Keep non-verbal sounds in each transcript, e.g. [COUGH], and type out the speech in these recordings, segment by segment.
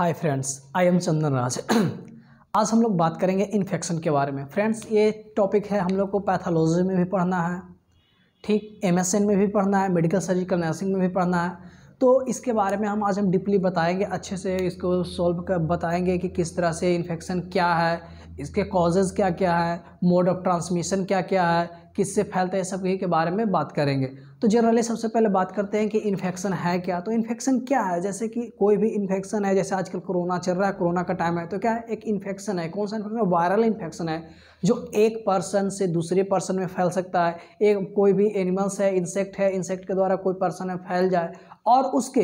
hi friends I am चंदन राज आज हम लोग बात करेंगे इन्फेक्शन के बारे में फ्रेंड्स ये टॉपिक है हम लोग को पैथोलॉजी में भी पढ़ना है ठीक एमएसएन में भी पढ़ना है मेडिकल सर्जिकल नर्सिंग में भी पढ़ना है तो इसके बारे में हम आज हम डीपली बताएंगे अच्छे से इसको सॉल्व कर बताएंगे कि किस तरह से इन्फेक्शन क्या है इसके कॉजेज़ क्या क्या है मोड ऑफ ट्रांसमिशन क्या क्या है किससे फैलता है सब के बारे में बात करेंगे तो जनरली सबसे पहले बात करते हैं कि इन्फेक्शन है क्या तो इन्फेक्शन क्या है जैसे कि कोई भी इन्फेक्शन है जैसे आजकल कोरोना चल रहा है कोरोना का टाइम है तो क्या है एक इन्फेक्शन है कौन सा इन्फेक्शन वायरल इन्फेक्शन है जो एक पर्सन से दूसरे पर्सन में फैल सकता है एक कोई भी एनिमल्स है इंसेक्ट है इंसेक्ट के द्वारा कोई पर्सन में फैल जाए और उसके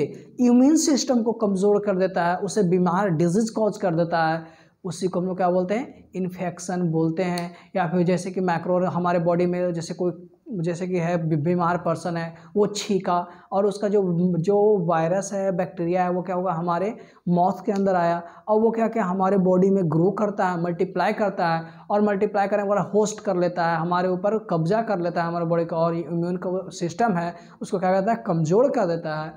इम्यून सिस्टम को कमज़ोर कर देता है उसे बीमार डिजीज़ कॉज कर देता है उसी को हम लोग क्या बोलते हैं इन्फेक्शन बोलते हैं या फिर जैसे कि माइक्रो हमारे बॉडी में जैसे कोई जैसे कि है बीमार पर्सन है वो छीका और उसका जो जो वायरस है बैक्टीरिया है वो क्या होगा हमारे मौत के अंदर आया और वो क्या क्या हमारे बॉडी में ग्रो करता है मल्टीप्लाई करता है और मल्टीप्लाई करने वाला होस्ट कर लेता है हमारे ऊपर कब्जा कर लेता है हमारे बॉडी का और इम्यून का सिस्टम है उसको क्या कहता है कमज़ोर कर देता है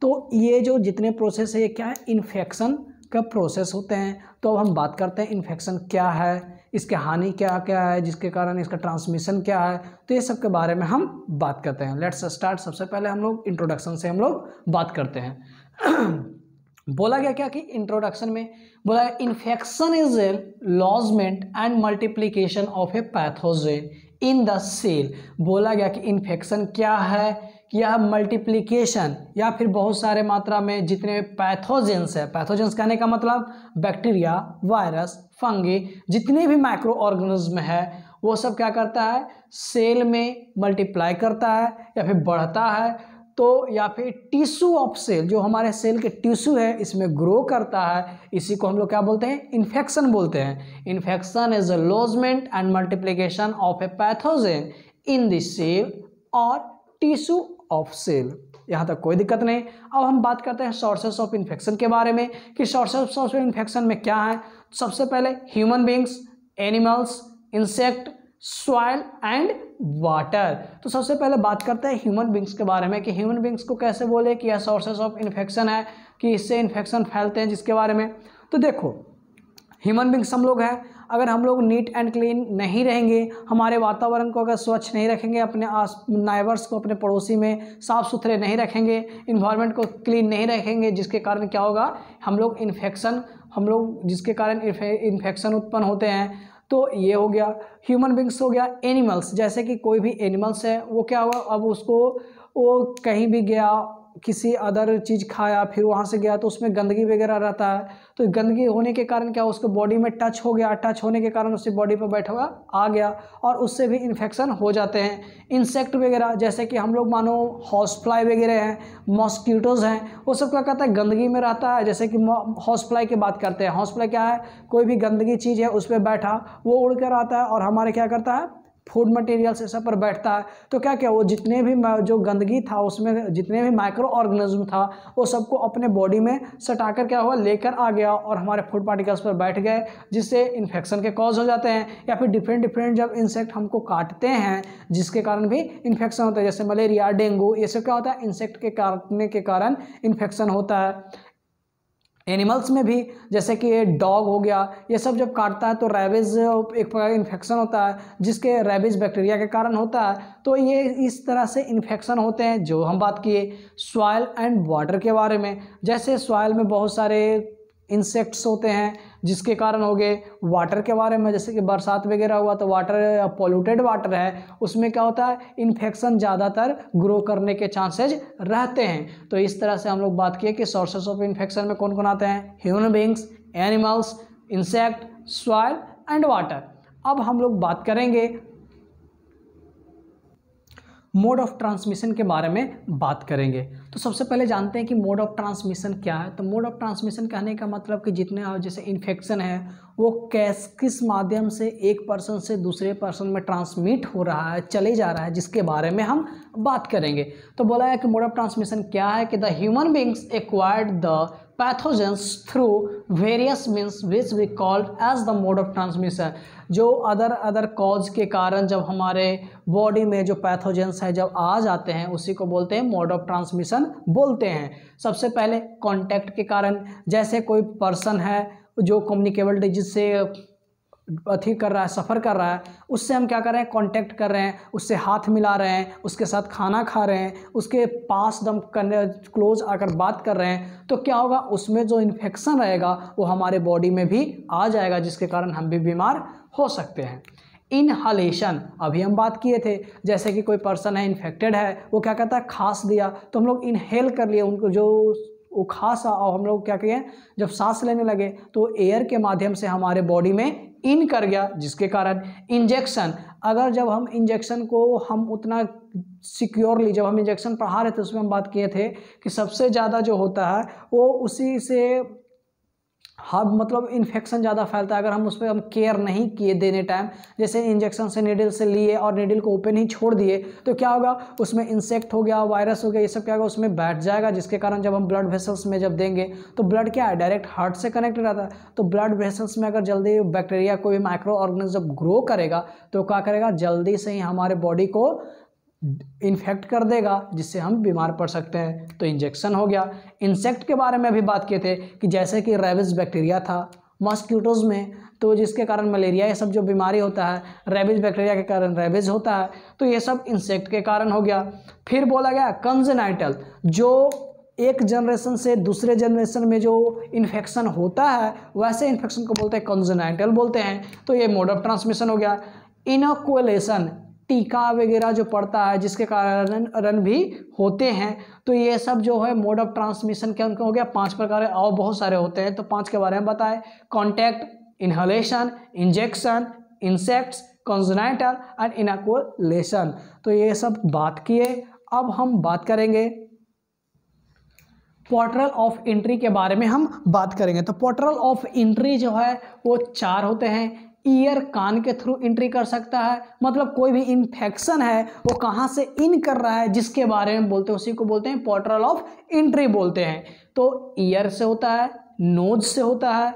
तो ये जो जितने प्रोसेस है ये क्या है इन्फेक्शन का प्रोसेस होते हैं तो अब हम बात करते हैं इन्फेक्शन क्या है इसके हानि क्या क्या है जिसके कारण इसका ट्रांसमिशन क्या है तो ये सब के बारे में हम बात करते हैं लेट्स स्टार्ट सबसे पहले हम लोग इंट्रोडक्शन से हम लोग बात करते हैं [CLEARS THROAT] बोला गया क्या कि इंट्रोडक्शन में बोला infection is a lodgement and multiplication of a pathogen in the cell बोला गया कि इन्फेक्शन क्या है यह मल्टीप्लीकेशन या फिर बहुत सारे मात्रा में जितने पैथोजेंस है पैथोजेंस कहने का मतलब बैक्टीरिया वायरस फंगी जितने भी माइक्रो ऑर्गेनिज्म है वो सब क्या करता है सेल में मल्टीप्लाई करता है या फिर बढ़ता है तो या फिर टिश्यू ऑफ सेल जो हमारे सेल के टिश्यू है इसमें ग्रो करता है इसी को हम लोग क्या बोलते हैं इन्फेक्शन बोलते हैं infection is a lodgement and multiplication of a pathogen in the cell और टिश्यू ऑफ सेल यहाँ तक कोई दिक्कत नहीं अब हम बात करते हैं सोर्सेस ऑफ इन्फेक्शन के बारे में कि सोर्सेस ऑफ इन्फेक्शन में क्या है सबसे पहले human beings animals insect soil and water तो सबसे पहले बात करते हैं ह्यूमन बींग्स के बारे में कि ह्यूमन बींग्स को कैसे बोले कि यह सोर्सेज ऑफ इन्फेक्शन है कि इससे इन्फेक्शन फैलते हैं जिसके बारे में तो देखो ह्यूमन बींग्स हम लोग हैं अगर हम लोग नीट एंड क्लीन नहीं रहेंगे हमारे वातावरण को अगर स्वच्छ नहीं रखेंगे अपने आस नाइबर्स को अपने पड़ोसी में साफ़ सुथरे नहीं रखेंगे इन्वायरमेंट को क्लीन नहीं रखेंगे जिसके कारण क्या होगा हम लोग इन्फेक्शन हम लोग जिसके कारण इन्फेक्शन उत्पन्न होते हैं तो ये हो गया ह्यूमन बींग्स हो गया एनिमल्स जैसे कि कोई भी एनिमल्स है वो क्या हुआ अब उसको वो कहीं भी गया किसी अदर चीज़ खाया फिर वहाँ से गया तो उसमें गंदगी वगैरह रहता है तो गंदगी होने के कारण क्या उसके बॉडी में टच हो गया टच होने के कारण उससे बॉडी पर बैठा हुआ आ गया और उससे भी इन्फेक्शन हो जाते हैं इंसेक्ट वगैरह जैसे कि हम लोग मानो हॉर्स फ्लाई वगैरह हैं मॉस्कीटोज़ हैं वो सब क्या कहता है गंदगी में रहता है जैसे कि हॉर्स फ्लाई की बात करते हैं हॉर्स फ्लाई क्या है कोई भी गंदगी चीज़ है उस पर बैठा वो उड़ कर आता है और हमारे क्या करता है फूड मटेरियल से सब पर बैठता है तो क्या क्या वो जितने भी जो गंदगी था उसमें जितने भी माइक्रो ऑर्गेनिज्म था वो सबको अपने बॉडी में सटाकर क्या हुआ लेकर आ गया और हमारे फूड पार्टिकल्स पर बैठ गए जिससे इन्फेक्शन के कॉज हो जाते हैं या फिर डिफरेंट डिफरेंट जब इंसेक्ट हमको काटते हैं जिसके कारण भी इन्फेक्शन होता है जैसे मलेरिया डेंगू ये सब क्या होता है इंसेक्ट के काटने के कारण इन्फेक्शन होता है एनिमल्स में भी जैसे कि डॉग हो गया ये सब जब काटता है तो रेबिज एक प्रकार का इन्फेक्शन होता है जिसके रेबिज बैक्टीरिया के कारण होता है तो ये इस तरह से इन्फेक्शन होते हैं जो हम बात किए सॉयल एंड वाटर के बारे में जैसे सॉयल में बहुत सारे इंसेक्ट्स होते हैं जिसके कारण हो गए वाटर के बारे में जैसे कि बरसात वगैरह हुआ तो वाटर पोल्यूटेड वाटर है उसमें क्या होता है इन्फेक्शन ज़्यादातर ग्रो करने के चांसेज रहते हैं तो इस तरह से हम लोग बात किए कि सोर्सेज ऑफ इन्फेक्शन में कौन कौन आते हैं human beings animals insect soil and water अब हम लोग बात करेंगे मोड ऑफ ट्रांसमिशन के बारे में बात करेंगे तो सबसे पहले जानते हैं कि मोड ऑफ ट्रांसमिशन क्या है तो मोड ऑफ ट्रांसमिशन कहने का मतलब कि जितने जैसे इन्फेक्शन है वो कैस किस माध्यम से एक पर्सन से दूसरे पर्सन में ट्रांसमिट हो रहा है चले जा रहा है जिसके बारे में हम बात करेंगे तो बोला है कि मोड ऑफ ट्रांसमिशन क्या है कि the human beings acquired the pathogens through various means which we called as the mode of transmission जो अदर अदर कॉज के कारण जब हमारे बॉडी में जो पैथोजेंस है जब आ जाते हैं उसी को बोलते हैं मोड ऑफ ट्रांसमिशन बोलते हैं सबसे पहले कॉन्टैक्ट के कारण जैसे कोई पर्सन है जो कम्युनिकेबल डिजीज से अथी कर रहा है सफ़र कर रहा है उससे हम क्या कर रहे हैं कांटेक्ट कर रहे हैं उससे हाथ मिला रहे हैं उसके साथ खाना खा रहे हैं उसके पास दम करने क्लोज आकर बात कर रहे हैं तो क्या होगा उसमें जो इन्फेक्शन रहेगा वो हमारे बॉडी में भी आ जाएगा जिसके कारण हम भी बीमार हो सकते हैं इनहलेशन अभी हम बात किए थे जैसे कि कोई पर्सन है इन्फेक्टेड है वो क्या करता है खांस दिया तो हम लोग इनहेल कर लिए उनको जो वो खास और हम लोग क्या किए जब सांस लेने लगे तो एयर के माध्यम से हमारे बॉडी में इन कर गया जिसके कारण इंजेक्शन अगर जब हम इंजेक्शन को हम उतना सिक्योरली जब हम इंजेक्शन पढ़ा रहे थे उसमें हम बात किए थे कि सबसे ज़्यादा जो होता है वो उसी से हब हाँ, मतलब इन्फेक्शन ज़्यादा फैलता है अगर हम उस पर हम केयर नहीं किए देने टाइम जैसे इंजेक्शन से नीडल से लिए और नीडल को ओपन ही छोड़ दिए तो क्या होगा उसमें इंसेक्ट हो गया वायरस हो गया ये सब क्या होगा उसमें बैठ जाएगा जिसके कारण जब हम ब्लड वेसल्स में जब देंगे तो ब्लड क्या है डायरेक्ट हार्ट से कनेक्ट रहता है तो ब्लड वेसल्स में अगर जल्दी बैक्टीरिया कोई माइक्रो ऑर्गेनिज्म ग्रो करेगा तो क्या करेगा जल्दी से ही हमारे बॉडी को इन्फेक्ट कर देगा जिससे हम बीमार पड़ सकते हैं तो इंजेक्शन हो गया इंसेक्ट के बारे में भी बात किए थे कि जैसे कि रेबिस बैक्टीरिया था मॉस्क्यूटोज़ में तो जिसके कारण मलेरिया ये सब जो बीमारी होता है रेबिज बैक्टीरिया के कारण रेबिज होता है तो ये सब इंसेक्ट के कारण हो गया फिर बोला गया कंजनाइटल जो एक जनरेशन से दूसरे जनरेशन में जो इन्फेक्शन होता है वैसे इन्फेक्शन को बोलते हैं कंजनाइटल बोलते हैं तो ये मोड ऑफ ट्रांसमिशन हो गया इनोकुलेशन टीका वगैरह जो पड़ता है जिसके कारण रन भी होते हैं तो ये सब जो है मोड ऑफ ट्रांसमिशन क्या उनके हो गया पांच प्रकार और बहुत सारे होते हैं तो पांच के बारे में बताएं contact inhalation injection insects congenital and inoculation तो ये सब बात किए अब हम बात करेंगे पोर्टल ऑफ एंट्री के बारे में हम बात करेंगे तो पोर्टल ऑफ एंट्री जो है वो चार होते हैं ईयर कान के थ्रू एंट्री कर सकता है मतलब कोई भी इन्फेक्शन है वो कहाँ से इन कर रहा है जिसके बारे में बोलते हैं उसी को बोलते हैं पोर्टल ऑफ एंट्री बोलते हैं तो ईयर से होता है नोज से होता है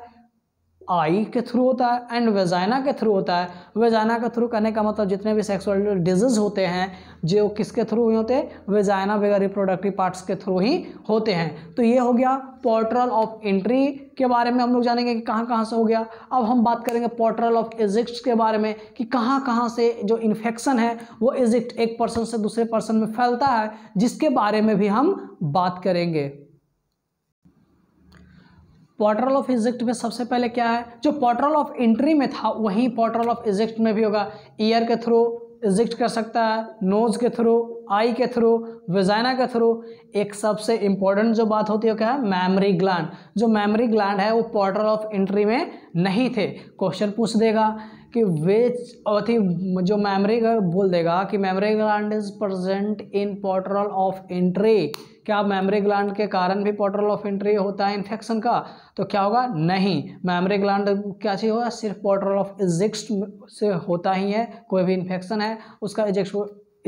आई के थ्रू होता है एंड वेजाइना के थ्रू होता है वेजाइना के थ्रू करने का मतलब जितने भी सेक्सुअल डिजीज़ होते हैं जो किसके थ्रू ही होते हैं वेजाइना वगैरह रिप्रोडक्टिव पार्ट्स के थ्रू ही होते हैं तो ये हो गया पोर्ट्रल ऑफ एंट्री के बारे में हम लोग जानेंगे कि कहाँ कहाँ से हो गया अब हम बात करेंगे पोर्ट्रल ऑफ इजिक्ट के बारे में कि कहाँ कहाँ से जो इन्फेक्शन है वो इजिक्ट एक पर्सन से दूसरे पर्सन में फैलता है जिसके बारे में भी हम बात करेंगे पोर्टल ऑफ इजिक्ट में सबसे पहले क्या है जो पोर्टल ऑफ एंट्री में था वहीं पोर्टल ऑफ इजिक्ट में भी होगा ईयर के थ्रू इजिक्ट कर सकता है नोज़ के थ्रू आई के थ्रू वेजाइना के थ्रू एक सबसे इंपॉर्टेंट जो बात होती है क्या है मेमरी ग्लैंड जो मेमरी ग्लैंड है वो पोर्टल ऑफ एंट्री में नहीं थे क्वेश्चन पूछ देगा कि वेच अथी जो का बोल देगा कि memory gland is present in portal of entry क्या मेमोरी ग्लैंड के कारण भी पोर्टरल ऑफ एंट्री होता है इन्फेक्शन का तो क्या होगा नहीं मेमोरी ग्लैंड क्या चीज़ होगा सिर्फ पोर्टरल ऑफ इजिक्स से होता ही है कोई भी इन्फेक्शन है उसका इजिक्स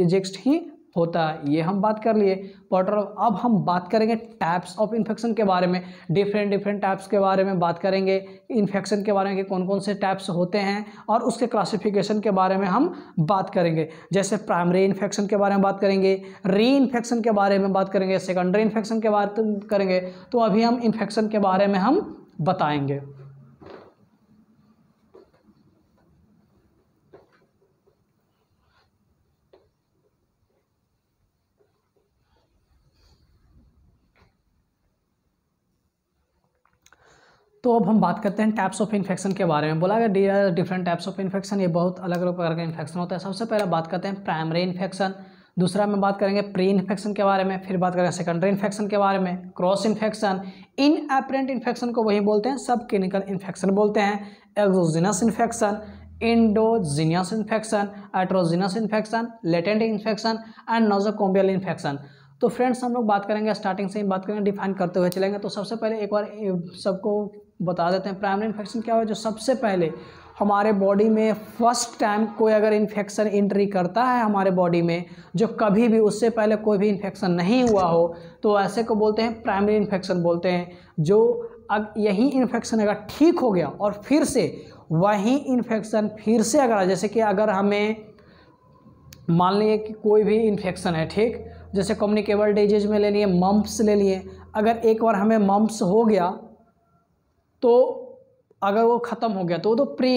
इजिक्स ही होता है ये हम बात कर लिए पॉटर अब हम बात करेंगे टाइप्स ऑफ इन्फेक्शन के बारे में डिफरेंट डिफरेंट टाइप्स के बारे में बात करेंगे इन्फेक्शन के बारे में कि कौन कौन से टाइप्स होते हैं और उसके क्लासिफिकेशन के बारे में हम बात करेंगे जैसे प्राइमरी इन्फेक्शन के बारे में बात करेंगे री इन्फेक्शन के बारे में बात करेंगे सेकेंडरी इन्फेक्शन के बारे में करेंगे तो अभी हम इन्फेक्शन के बारे में हम बताएँगे तो अब हम बात करते हैं टाइप्स ऑफ इन्फेक्शन के बारे में बोला गया डिफरेंट टाइप्स ऑफ इन्फेक्शन ये बहुत अलग अलग प्रकार का इन्फेक्शन होता है सबसे पहले बात करते हैं प्राइमरी इन्फेक्शन दूसरा में बात करेंगे प्री इन्फेक्शन के बारे में फिर बात करेंगे सेकेंडरी इन्फेक्शन के बारे में cross infection inapparent infection को वही बोलते हैं सब क्लिनिकल इन्फेक्शन बोलते हैं exogenous infection endogenous infection iatrogenic infection latent infection and nosocomial infection तो फ्रेंड्स हम लोग बात करेंगे स्टार्टिंग से ही बात करेंगे डिफाइन करते हुए चलेंगे तो सबसे पहले एक बार सबको बता देते हैं प्राइमरी इन्फेक्शन क्या हुआ जो सबसे पहले हमारे बॉडी में फर्स्ट टाइम कोई अगर इन्फेक्शन इंट्री करता है हमारे बॉडी में जो कभी भी उससे पहले कोई भी इन्फेक्शन नहीं हुआ हो तो ऐसे को बोलते हैं प्राइमरी इन्फेक्शन बोलते हैं जो अब यही इन्फेक्शन अगर ठीक हो गया और फिर से वही इन्फेक्शन फिर से अगर जैसे कि अगर हमें मान लीजिए कि कोई भी इन्फेक्शन है ठीक जैसे कम्युनिकेबल डिजीज में ले लिए मम्प्स ले लिए अगर एक बार हमें मम्प्स हो गया तो अगर वो ख़त्म हो गया तो वो तो प्री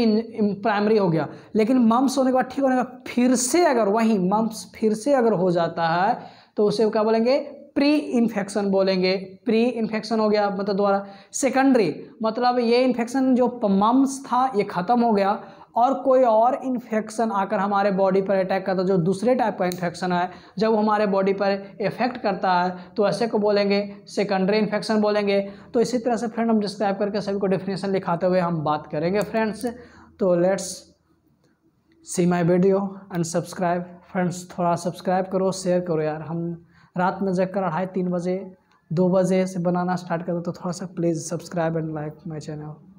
प्राइमरी हो गया लेकिन मम्स होने के बाद ठीक होने का फिर से अगर वहीं मम्स फिर से अगर हो जाता है तो उसे क्या बोलेंगे प्री इन्फेक्शन बोलेंगे प्री इन्फेक्शन हो गया मतलब दोबारा सेकेंडरी मतलब ये इन्फेक्शन जो मम्स था ये ख़त्म हो गया और कोई और इन्फेक्शन आकर हमारे बॉडी पर अटैक करता है जो दूसरे टाइप का इन्फेक्शन है जब हमारे बॉडी पर इफेक्ट करता है तो ऐसे को बोलेंगे सेकेंडरी इन्फेक्शन बोलेंगे तो इसी तरह से फ्रेंड हम डिस्क्राइब करके सभी को डिफिनेशन लिखाते हुए हम बात करेंगे फ्रेंड्स तो let's see my video and subscribe friends थोड़ा सब्सक्राइब करो शेयर करो यार हम रात में कर अढ़ाई तीन बजे दो बजे से बनाना स्टार्ट करो तो थोड़ा सा please subscribe and like my channel